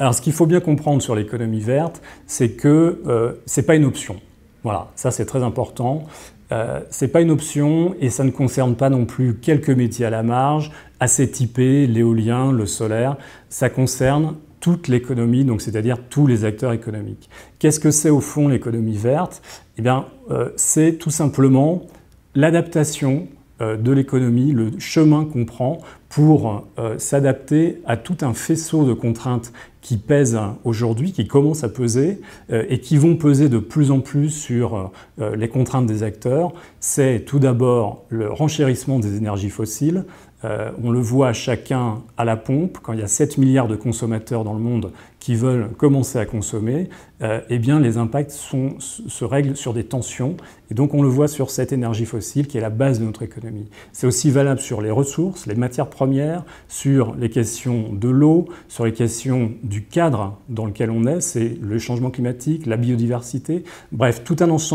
Alors ce qu'il faut bien comprendre sur l'économie verte, c'est que euh, ce n'est pas une option. Voilà, ça c'est très important. Euh, ce n'est pas une option et ça ne concerne pas non plus quelques métiers à la marge, assez typés, l'éolien, le solaire. Ça concerne toute l'économie, donc c'est-à-dire tous les acteurs économiques. Qu'est-ce que c'est au fond l'économie verte Eh bien, euh, c'est tout simplement l'adaptation euh, de l'économie, le chemin qu'on prend pour euh, s'adapter à tout un faisceau de contraintes qui pèsent aujourd'hui, qui commencent à peser euh, et qui vont peser de plus en plus sur les contraintes des acteurs, c'est tout d'abord le renchérissement des énergies fossiles euh, on le voit chacun à la pompe, quand il y a 7 milliards de consommateurs dans le monde qui veulent commencer à consommer, euh, eh bien les impacts se règlent sur des tensions. Et donc on le voit sur cette énergie fossile qui est la base de notre économie. C'est aussi valable sur les ressources, les matières premières, sur les questions de l'eau, sur les questions du cadre dans lequel on est, c'est le changement climatique, la biodiversité, bref, tout un ensemble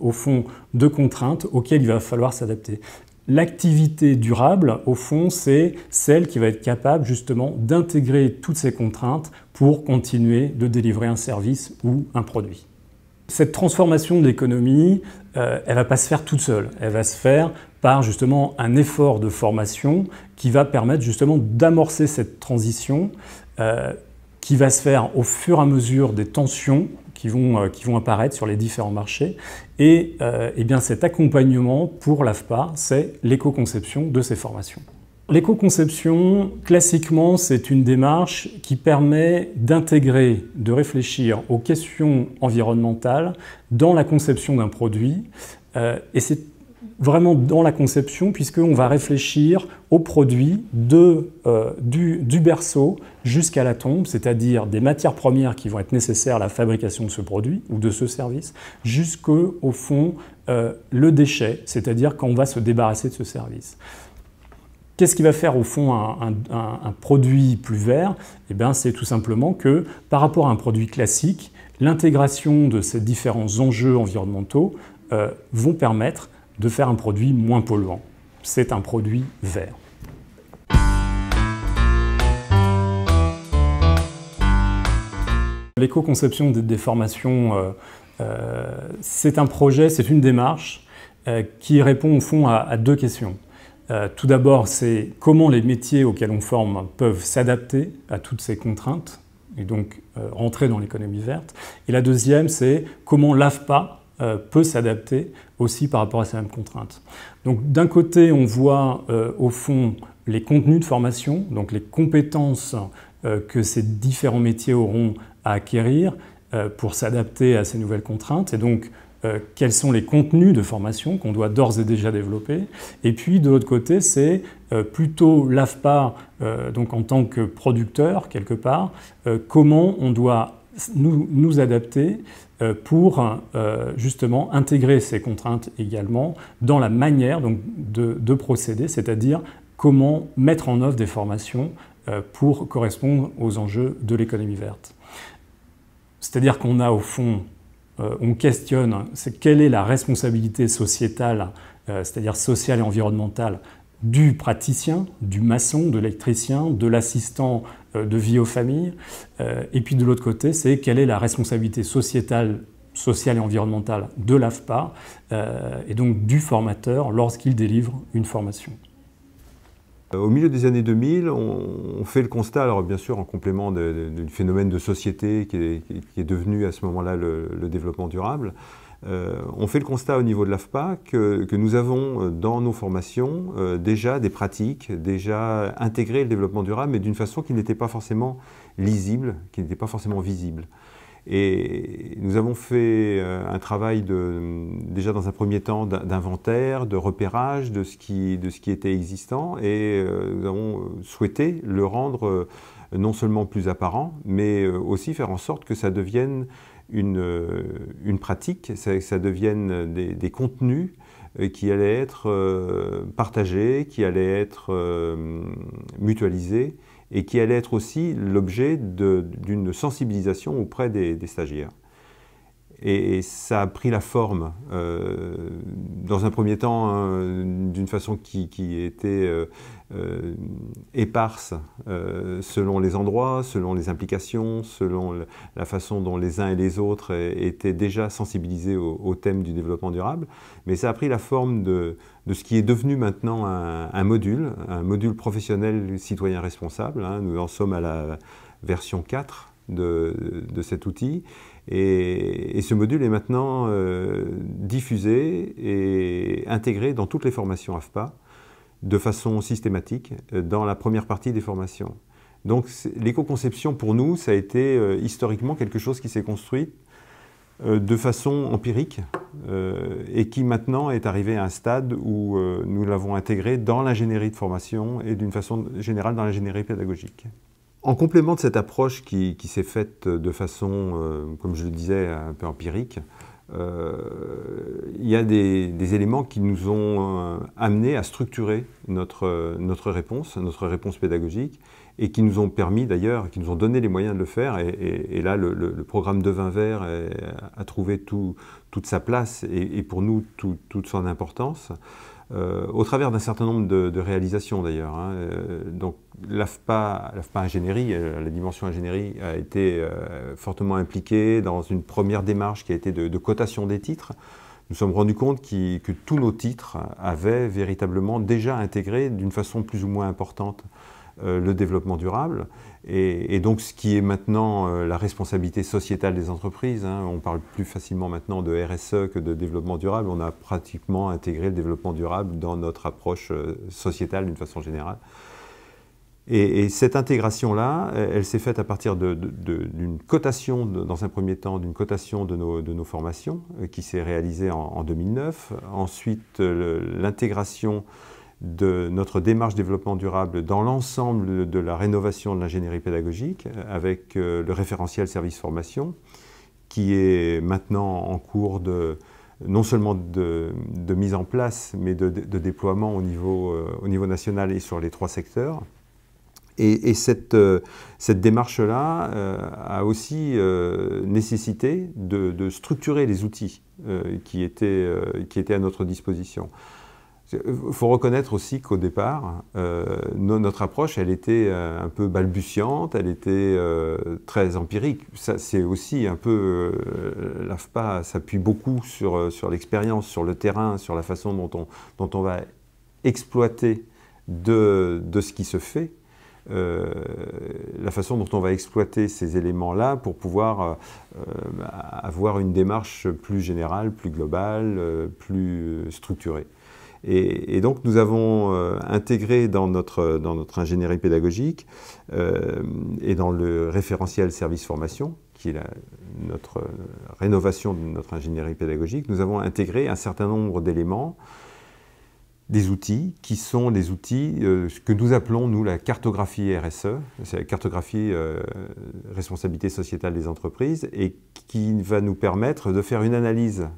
au fond, de contraintes auxquelles il va falloir s'adapter. L'activité durable, au fond, c'est celle qui va être capable justement d'intégrer toutes ces contraintes pour continuer de délivrer un service ou un produit. Cette transformation de l'économie, euh, elle ne va pas se faire toute seule, elle va se faire par justement un effort de formation qui va permettre justement d'amorcer cette transition euh, qui va se faire au fur et à mesure des tensions qui vont, euh, qui vont apparaître sur les différents marchés. Et, euh, eh bien cet accompagnement pour l'AFPA, c'est l'éco-conception de ces formations. L'éco-conception, classiquement, c'est une démarche qui permet d'intégrer, de réfléchir aux questions environnementales dans la conception d'un produit. Euh, et c'est vraiment dans la conception, puisqu'on va réfléchir au produit de, euh, du, berceau jusqu'à la tombe, c'est-à-dire des matières premières qui vont être nécessaires à la fabrication de ce produit ou de ce service, jusqu'au fond, euh, le déchet, c'est-à-dire quand on va se débarrasser de ce service. Qu'est-ce qui va faire au fond un, produit plus vert eh c'est tout simplement que par rapport à un produit classique, l'intégration de ces différents enjeux environnementaux euh, vont permettre de faire un produit moins polluant. C'est un produit vert. L'éco-conception des, formations, euh, euh, c'est un projet, c'est une démarche euh, qui répond au fond à, à deux questions. tout d'abord, c'est comment les métiers auxquels on forme peuvent s'adapter à toutes ces contraintes et donc rentrer dans l'économie verte. Et la deuxième, c'est comment l'AFPA, euh, peut s'adapter aussi par rapport à ces mêmes contraintes. Donc d'un côté, on voit euh, au fond les contenus de formation, donc les compétences euh, que ces différents métiers auront à acquérir pour s'adapter à ces nouvelles contraintes, et donc quels sont les contenus de formation qu'on doit d'ores et déjà développer. Et puis de l'autre côté, c'est plutôt l'AFPA, donc en tant que producteur quelque part, comment on doit nous, adapter euh, pour euh, justement intégrer ces contraintes également dans la manière donc, de, procéder, c'est-à-dire comment mettre en œuvre des formations euh, pour correspondre aux enjeux de l'économie verte. C'est-à-dire qu'on a au fond, on questionne quelle est la responsabilité sociétale, c'est-à-dire sociale et environnementale du praticien, du maçon, de l'électricien, de l'assistant euh, de vie aux familles. Euh, et puis de l'autre côté, c'est quelle est la responsabilité sociétale sociale et environnementale de l'AFPA euh, et donc du formateur lorsqu'il délivre une formation. Au milieu des années 2000, on, fait le constat, alors bien sûr en complément d'un phénomène de société qui est, devenu à ce moment-là le développement durable, euh, on fait le constat au niveau de l'AFPA que, nous avons euh, dans nos formations euh, déjà des pratiques, déjà intégré le développement durable, mais d'une façon qui n'était pas forcément lisible, qui n'était pas forcément visible. Et nous avons fait un travail déjà dans un premier temps d'inventaire, de repérage de ce qui était existant et nous avons souhaité le rendre non seulement plus apparent, mais aussi faire en sorte que ça devienne euh, une, pratique, ça, devienne des, contenus euh, qui allaient être euh, partagés, qui allaient être mutualisés et qui allaient être aussi l'objet d'une sensibilisation auprès des stagiaires. Et, ça a pris la forme, euh, dans un premier temps, hein, d'une façon qui, était euh, euh, éparse selon les endroits, selon les implications, selon la façon dont les uns et les autres étaient déjà sensibilisés au, thème du développement durable. Mais ça a pris la forme de, ce qui est devenu maintenant un, module, un module professionnel citoyen responsable. Hein. nous en sommes à la version 4 de cet outil. Et, ce module est maintenant euh, diffusé et intégré dans toutes les formations AFPA de façon systématique euh, dans la première partie des formations. Donc l'éco-conception pour nous, ça a été euh, historiquement quelque chose qui s'est construit de façon empirique et qui maintenant est arrivé à un stade où nous l'avons intégré dans l'ingénierie de formation et d'une façon générale dans l'ingénierie pédagogique. En complément de cette approche qui, s'est faite de façon, euh, comme je le disais, un peu empirique, euh, il y a des, éléments qui nous ont euh, amenés à structurer notre, réponse, notre réponse pédagogique, et qui nous ont permis d'ailleurs, qui nous ont donné les moyens de le faire. Et, là, le, programme de vin vert a trouvé toute sa place et, pour nous toute son importance. Euh, au travers d'un certain nombre de, réalisations d'ailleurs. Hein, euh, donc l'AFPA, l'AFPA ingénierie, euh, la dimension ingénierie a été fortement impliquée dans une première démarche qui a été de, cotation des titres. Nous sommes rendus compte que tous nos titres avaient véritablement déjà intégré d'une façon plus ou moins importante le développement durable et, donc, ce qui est maintenant euh, la responsabilité sociétale des entreprises, hein, on parle plus facilement maintenant de RSE que de développement durable. On a pratiquement intégré le développement durable dans notre approche euh, sociétale d'une façon générale. Et, cette intégration-là, elle, s'est faite à partir d'une cotation, dans un premier temps, d'une cotation de nos, formations, euh, qui s'est réalisée en, en, 2009. Ensuite, l'intégration de notre démarche développement durable dans l'ensemble de la rénovation de l'ingénierie pédagogique euh, avec euh, le référentiel service formation qui est maintenant en cours de, non seulement de, mise en place mais de, déploiement euh, au niveau, national et sur les trois secteurs. Et, cette, démarche-là a aussi nécessité de, structurer les outils qui étaient à notre disposition. Il euh, faut reconnaître aussi qu'au départ, euh, notre approche, elle était euh, un peu balbutiante, elle était très empirique. C'est aussi un peu... L'AFPA s'appuie beaucoup sur, sur l'expérience, sur le terrain, sur la façon dont on, dont on va exploiter de, de ce qui se fait. la façon dont on va exploiter ces éléments-là pour pouvoir avoir une démarche plus générale, plus globale, plus structurée. Et, donc nous avons euh, intégré dans notre, ingénierie pédagogique euh, et dans le référentiel service formation, qui est la, notre rénovation de notre ingénierie pédagogique, nous avons intégré un certain nombre d'éléments des outils qui sont les outils euh, que nous appelons, nous, la cartographie RSE, c'est la cartographie responsabilité sociétale des entreprises, et qui va nous permettre de faire une analyse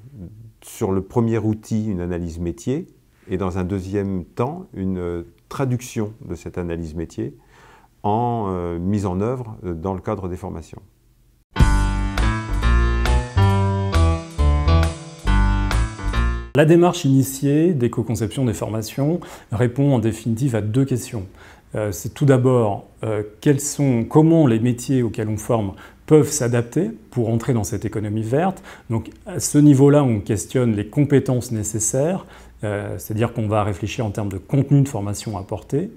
sur le premier outil, une analyse métier, et dans un deuxième temps, une euh, traduction de cette analyse métier en euh, mise en œuvre euh, dans le cadre des formations. La démarche initiée d'éco-conception des formations répond en définitive à deux questions. C'est tout d'abord comment les métiers auxquels on forme peuvent s'adapter pour entrer dans cette économie verte. Donc à ce niveau-là, on questionne les compétences nécessaires euh, c'est-à-dire qu'on va réfléchir en termes de contenu de formation apporté.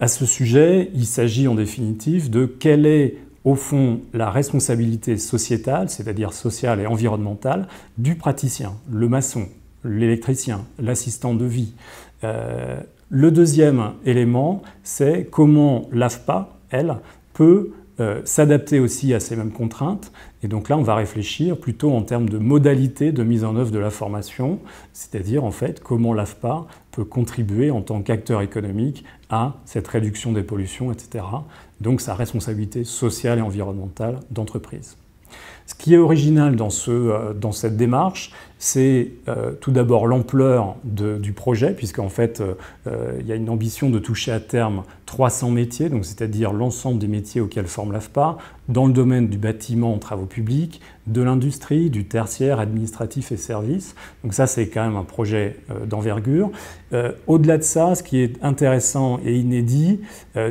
À ce sujet, il s'agit en définitive de quelle est au fond la responsabilité sociétale, c'est-à-dire sociale et environnementale, du praticien, le maçon, l'électricien, l'assistant de vie. Euh, le deuxième élément, c'est comment l'AFPA, elle, peut euh, s'adapter aussi à ces mêmes contraintes. Et donc là, on va réfléchir plutôt en termes de modalités de mise en œuvre de la formation, c'est-à-dire en fait comment l'AFPA peut contribuer en tant qu'acteur économique à cette réduction des pollutions, etc. Donc sa responsabilité sociale et environnementale d'entreprise. Ce qui est original dans, ce, euh, dans cette démarche, c'est euh, tout d'abord l'ampleur du projet, puisqu'en fait, euh, il y a une ambition de toucher à terme 300 métiers, c'est-à-dire l'ensemble des métiers auxquels forme l'AFPA, dans le domaine du bâtiment, travaux publics, de l'industrie, du tertiaire, administratif et services. Donc ça, c'est quand même un projet d'envergure. Au-delà de ça, ce qui est intéressant et inédit,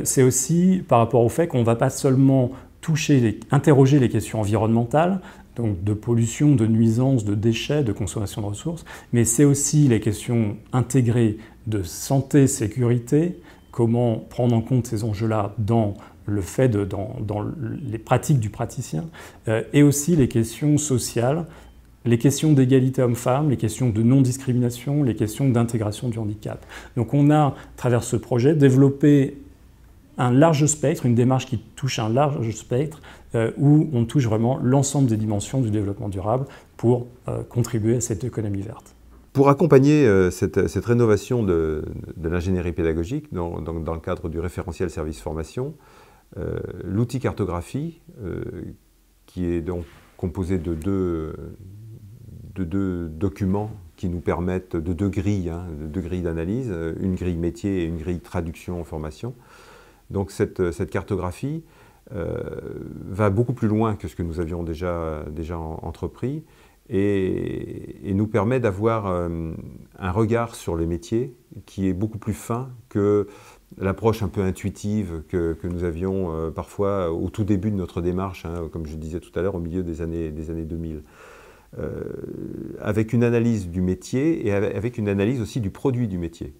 c'est aussi par rapport au fait qu'on ne va pas seulement toucher, les, interroger les questions environnementales, donc de pollution, de nuisances, de déchets, de consommation de ressources, mais c'est aussi les questions intégrées de santé, sécurité, comment prendre en compte ces enjeux-là dans le fait de, dans, les pratiques du praticien, euh, et aussi les questions sociales, les questions d'égalité homme-femme, les questions de non-discrimination, les questions d'intégration du handicap. Donc on a, à travers ce projet, développé un large spectre, une démarche qui touche un large spectre, euh, où on touche vraiment l'ensemble des dimensions du développement durable pour euh, contribuer à cette économie verte. Pour accompagner euh, cette, rénovation de, de l'ingénierie pédagogique dans, dans, le cadre du référentiel service formation, l'outil cartographie, qui est donc composé de deux, documents qui nous permettent de deux grilles, hein, deux grilles d'analyse, une grille métier et une grille traduction en formation, donc cette, euh, cartographie euh, va beaucoup plus loin que ce que nous avions déjà, déjà entrepris et, nous permet d'avoir euh, un regard sur les métiers qui est beaucoup plus fin que l'approche un peu intuitive que, nous avions parfois au tout début de notre démarche, hein, comme je disais tout à l'heure, au milieu des années, des années 2000. avec une analyse du métier et avec une analyse aussi du produit du métier.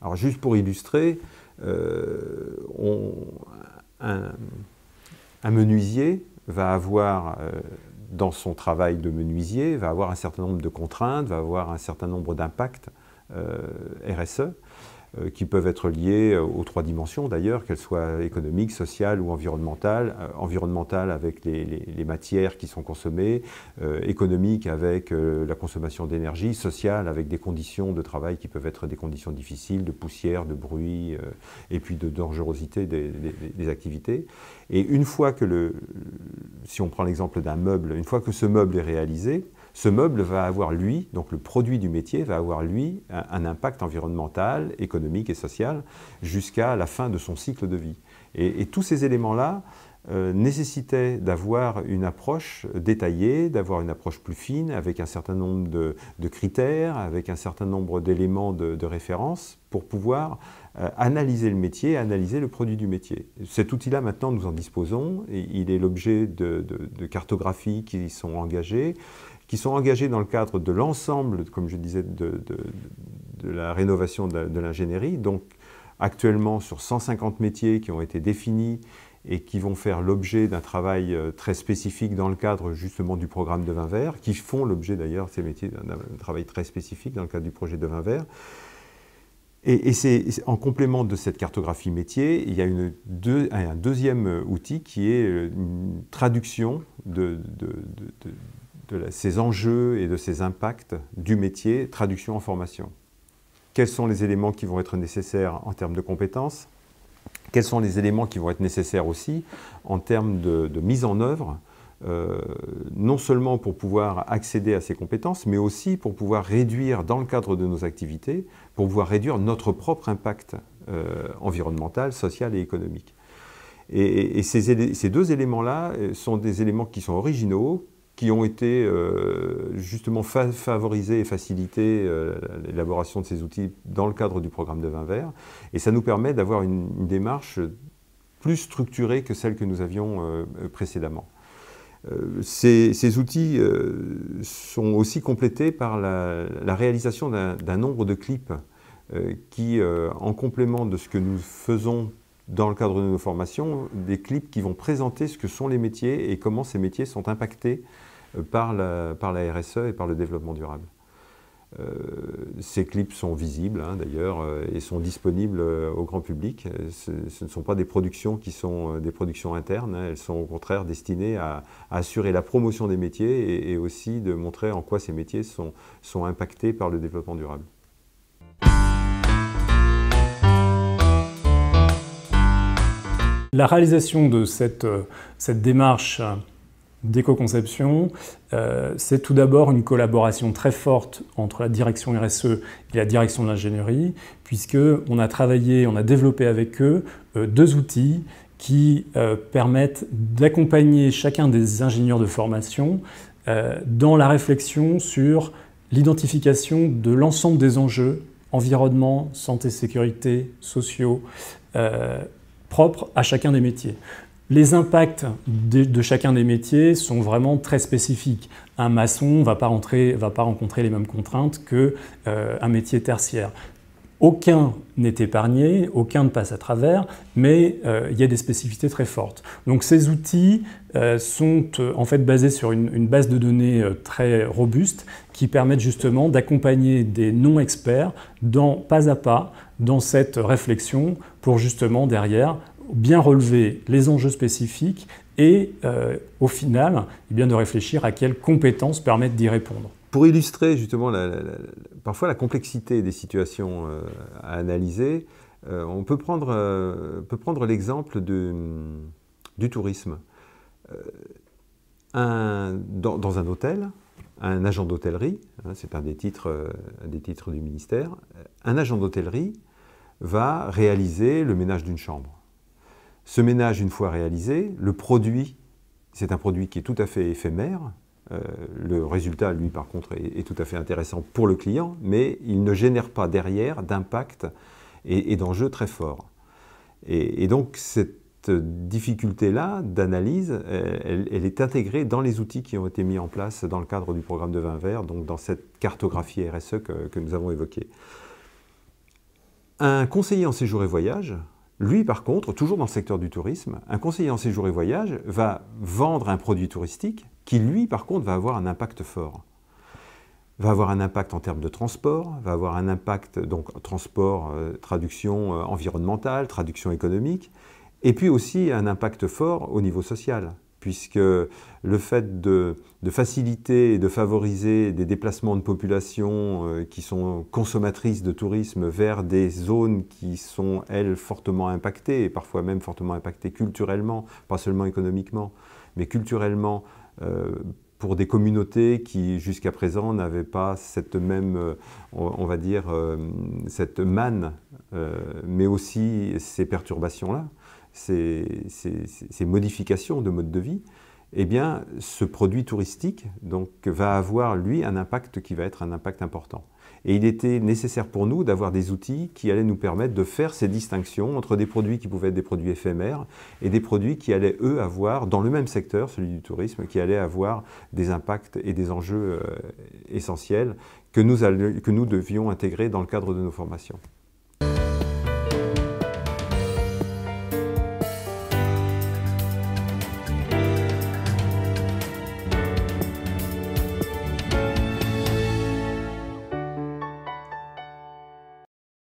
Alors juste pour illustrer, euh, un, menuisier va avoir euh, dans son travail de menuisier, va avoir un certain nombre de contraintes, va avoir un certain nombre d'impacts euh, RSE. Euh, qui peuvent être liées euh, aux trois dimensions d'ailleurs, qu'elles soient économiques, sociales ou environnementales. Euh, environnementales avec les, matières qui sont consommées, économiques avec la consommation d'énergie, sociales avec des conditions de travail qui peuvent être des conditions difficiles, de poussière, de bruit, et puis de dangerosité des, des activités. Et une fois que le, si on prend l'exemple d'un meuble, une fois que ce meuble est réalisé, ce meuble va avoir, lui, donc le produit du métier, va avoir, lui, un, impact environnemental, économique et social jusqu'à la fin de son cycle de vie. Et, tous ces éléments-là euh, nécessitaient d'avoir une approche détaillée, d'avoir une approche plus fine, avec un certain nombre de, critères, avec un certain nombre d'éléments de, référence pour pouvoir euh, analyser le métier, analyser le produit du métier. Cet outil-là, maintenant, nous en disposons. Et il est l'objet de, de cartographies qui sont engagées qui sont engagés dans le cadre de l'ensemble, comme je disais, de, la rénovation de, l'ingénierie. Donc actuellement sur 150 métiers qui ont été définis et qui vont faire l'objet d'un travail euh, très spécifique dans le cadre justement du programme de vin vert, qui font l'objet d'ailleurs, ces métiers, d'un travail très spécifique dans le cadre du projet de vin vert. Et, c'est en complément de cette cartographie métier, il y a un deuxième outil qui est euh, une traduction de, de ces enjeux et de ces impacts du métier traduction en formation. Quels sont les éléments qui vont être nécessaires en termes de compétences Quels sont les éléments qui vont être nécessaires aussi en termes de, mise en œuvre euh, non seulement pour pouvoir accéder à ces compétences, mais aussi pour pouvoir réduire, dans le cadre de nos activités, pour pouvoir réduire notre propre impact euh, environnemental, social et économique. Et, ces deux éléments-là euh, sont des éléments qui sont originaux, qui ont été euh, justement et facilités euh, l'élaboration de ces outils dans le cadre du programme de vin vert. Et ça nous permet d'avoir une, démarche plus structurée que celle que nous avions euh, précédemment. Ces, outils sont aussi complétés par la, la réalisation d'un nombre de clips qui, en complément de ce que nous faisons dans le cadre de nos formations, des clips qui vont présenter ce que sont les métiers et comment ces métiers sont impactés euh, par la, par la RSE et par le développement durable. Euh, ces clips sont visibles hein, d'ailleurs euh, et sont disponibles au grand public. Ce, ne sont pas des productions qui sont des productions internes, hein. elles sont au contraire destinées à, assurer la promotion des métiers et, aussi de montrer en quoi ces métiers sont, impactés par le développement durable. La réalisation de cette démarche d'éco-conception, euh, c'est tout d'abord une collaboration très forte entre la direction RSE et la direction de l'ingénierie, puisque on a travaillé, on a développé avec eux euh, deux outils qui euh, permettent d'accompagner chacun des ingénieurs de formation dans la réflexion sur l'identification de l'ensemble des enjeux environnement, santé, sécurité, sociaux, propres à chacun des métiers. Les impacts de, chacun des métiers sont vraiment très spécifiques. Un maçon ne va, pas rencontrer les mêmes contraintes qu'un euh, métier tertiaire. Aucun n'est épargné, aucun ne passe à travers, mais euh, il y a des spécificités très fortes. Donc ces outils euh, sont en fait basés sur une, une base de données très robuste qui permettent justement d'accompagner des non-experts dans pas à pas dans cette réflexion pour justement derrière bien relever les enjeux spécifiques et euh, au final eh bien, de réfléchir à quelles compétences permettent d'y répondre. Pour illustrer justement parfois la complexité des situations euh, à analyser, euh, on peut prendre, peut prendre l'exemple du tourisme. dans, un hôtel, un agent d'hôtellerie, hein, c'est un des titres, un des titres du ministère, un agent d'hôtellerie va réaliser le ménage d'une chambre. Ce ménage, une fois réalisé, le produit, c'est un produit qui est tout à fait éphémère. Euh, le résultat, lui, par contre, est, tout à fait intéressant pour le client, mais il ne génère pas derrière d'impact et, d'enjeux très forts. Et, donc, cette difficulté-là d'analyse, euh, elle, est intégrée dans les outils qui ont été mis en place dans le cadre du programme de vin vert, donc dans cette cartographie RSE que nous avons évoquée. Un conseiller en séjour et voyage, lui, par contre, toujours dans le secteur du tourisme, un conseiller en séjour et voyage va vendre un produit touristique qui, lui, par contre, va avoir un impact fort. Va avoir un impact en termes de transport, va avoir un impact, donc transport, euh, traduction euh, environnementale, traduction économique, et puis aussi un impact fort au niveau social puisque le fait de, faciliter et de favoriser des déplacements de populations euh, qui sont consommatrices de tourisme vers des zones qui sont, elles, fortement impactées, et parfois même fortement impactées culturellement, pas seulement économiquement, mais culturellement, euh, pour des communautés qui jusqu'à présent n'avaient pas cette même, euh, on va dire, cette manne, mais aussi ces perturbations-là ces, modifications de mode de vie, eh bien, ce produit touristique donc, va avoir, lui, un impact qui va être un impact important. Et il était nécessaire pour nous d'avoir des outils qui allaient nous permettre de faire ces distinctions entre des produits qui pouvaient être des produits éphémères et des produits qui allaient, eux, avoir, dans le même secteur, celui du tourisme, qui allaient avoir des impacts et des enjeux euh, essentiels que nous devions intégrer dans le cadre de nos formations.